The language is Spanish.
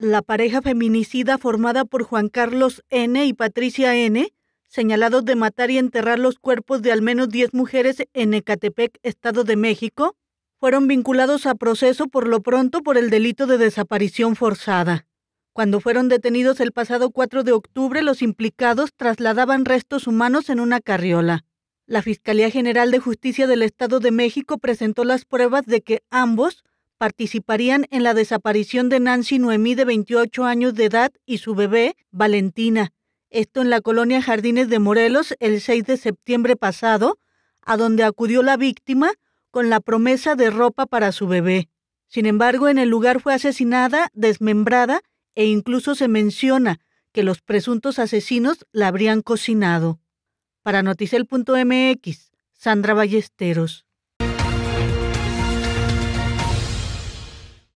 La pareja feminicida formada por Juan Carlos N. y Patricia N., señalados de matar y enterrar los cuerpos de al menos 10 mujeres en Ecatepec, Estado de México, fueron vinculados a proceso por lo pronto por el delito de desaparición forzada. Cuando fueron detenidos el pasado 4 de octubre, los implicados trasladaban restos humanos en una carriola. La Fiscalía General de Justicia del Estado de México presentó las pruebas de que ambos participarían en la desaparición de Nancy Noemí de 28 años de edad y su bebé, Valentina. Esto en la colonia Jardines de Morelos el 6 de septiembre pasado, a donde acudió la víctima con la promesa de ropa para su bebé. Sin embargo, en el lugar fue asesinada, desmembrada e incluso se menciona que los presuntos asesinos la habrían cocinado. Para noticel.mx, Sandra Ballesteros.